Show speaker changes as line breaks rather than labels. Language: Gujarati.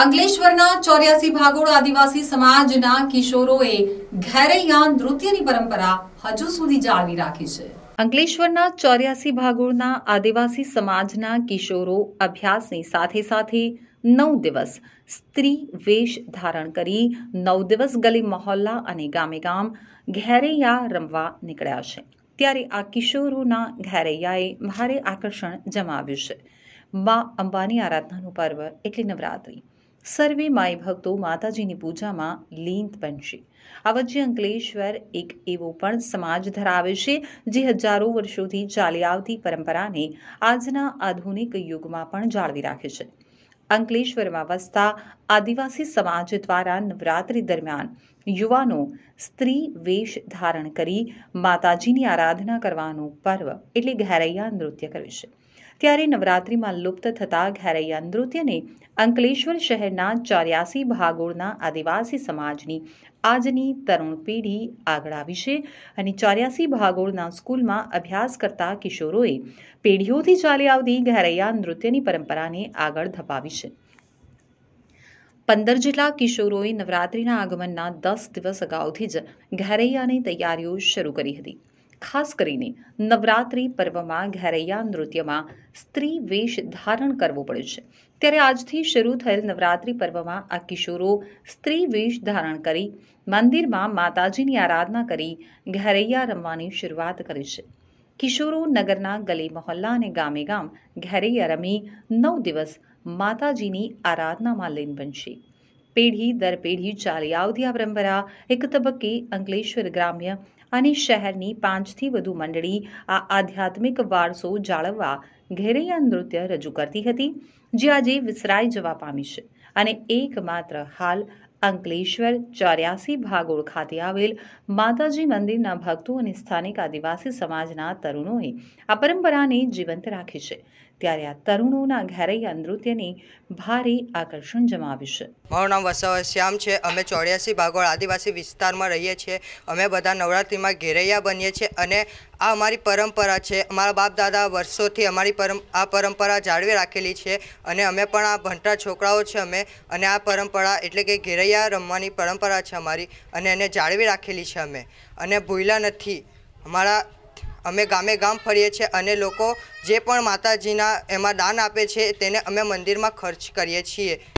અંકલેશ્વરના ચોર્યાસી ભાગોળ આદિવાસી સમાજના કિશોરોએ ઘેરૈયા નૃત્યની પરંપરા હજુ સુધી જાળવી રાખી છે અંકલેશ્વરના ચોર્યાસી ભાગોળના આદિવાસી સમાજના કિશોરો અભ્યાસની સાથે સાથે નવ દિવસ સ્ત્રી વેશ ધારણ કરી નવ દિવસ ગલી મહોલ્લા અને ગામે ગામ ઘેરૈયા રમવા નીકળ્યા છે ત્યારે આ કિશોરોના ઘેરૈયાએ ભારે આકર્ષણ જમાવ્યું છે મા અંબાની આરાધનાનું પર્વ એટલે નવરાત્રી સર્વે માય ભક્તો માતાજીની પૂજામાં લીન બનશે આવજ્ય અંકલેશ્વર એક એવો પણ સમાજ ધરાવે છે જે હજારો વર્ષોથી ચાલી આવતી પરંપરાને આજના આધુનિક યુગમાં પણ જાળવી રાખે છે અંકલેશ્વરમાં વસતા આદિવાસી સમાજ દ્વારા નવરાત્રી દરમિયાન યુવાનો સ્ત્રી વેશ ધારણ કરી માતાજીની આરાધના કરવાનું પર્વ એટલે ઘેરૈયા નૃત્ય કરે છે ત્યારે નવરાત્રિમાં લુપ્ત થતા ઘેરૈયા નૃત્યને અંકલેશ્વર શહેરના ચોર્યાસી ભાગોળના આદિવાસી સમાજની આજની તરુણ પેઢી આગળ આવી છે અને ચોર્યાસી ભાગોળના સ્કૂલમાં અભ્યાસ કરતા કિશોરોએ પેઢીઓથી ચાલી આવતી ઘેરૈયા નૃત્યની પરંપરાને આગળ ધપાવી છે પંદર જેટલા કિશોરોએ નવરાત્રિના આગમનના દસ દિવસ અગાઉથી જ ઘેરૈયાની તૈયારીઓ શરૂ કરી હતી ખાસ કરીને નવરાત્રિ પર્વમાં ઘેરૈયા નૃત્યમાં સ્ત્રી વેશ ધારણ કરવો પડે છે ત્યારે આજથી શરૂ થયેલ નવરાત્રિ પર્વમાં આ કિશોરો સ્ત્રી વેશ ધારણ કરી મંદિરમાં માતાજીની આરાધના કરી ઘેરૈયા રમવાની શરૂઆત કરી છે કિશોરો નગરના ગલી મહોલ્લા અને ગામે ગામ ઘેરૈયા રમી નવ દિવસ માતાજીની આરાધનામાં લીન બનશે પેઢી દર પેઢી ચાલી આવતી આ પરંપરા એક તબક્કે અંકલેશ્વર ગ્રામ્ય અને શહેરની પાંચથી વધુ મંડળી આ આધ્યાત્મિક વારસો જાળવવા ઘેરૈયા નૃત્ય રજૂ કરતી હતી જે આજે વિસરાઈ જવા પામી છે અને એકમાત્ર હાલ અંકલેશ્વર ચોર્યાસી ભાગોળ ખાતે આવેલ માતાજી મંદિરના ભક્તો અને સ્થાનિક આદિવાસી સમાજના તરુણોએ આ પરંપરાને જીવંત રાખી છે ત્યારે આ તરુણોના ઘેરૈયા નૃત્યને ભારે આકર્ષણ જમાવ્યું છે
મારું નામ વસાવ શ્યામ છે અમે ચોર્યાસી ભાગોળ આદિવાસી વિસ્તારમાં રહીએ છીએ અમે બધા નવરાત્રિમાં ઘેરૈયા બનીએ છીએ અને આ અમારી પરંપરા છે અમારા બાપ દાદા વર્ષોથી અમારી પરમ આ પરંપરા જાળવી રાખેલી છે અને અમે પણ આ ભણતા છોકરાઓ છે અમે અને આ પરંપરા એટલે કે ઘેરૈયા ભૂલૈયા રમવાની પરંપરા છે અમારી અને એને જાળવી રાખેલી છે અમે અને ભૂલ્યા નથી અમારા અમે ગામે ગામ ફરીએ છીએ અને લોકો જે પણ માતાજીના એમાં દાન આપે છે તેને અમે મંદિરમાં ખર્ચ કરીએ છીએ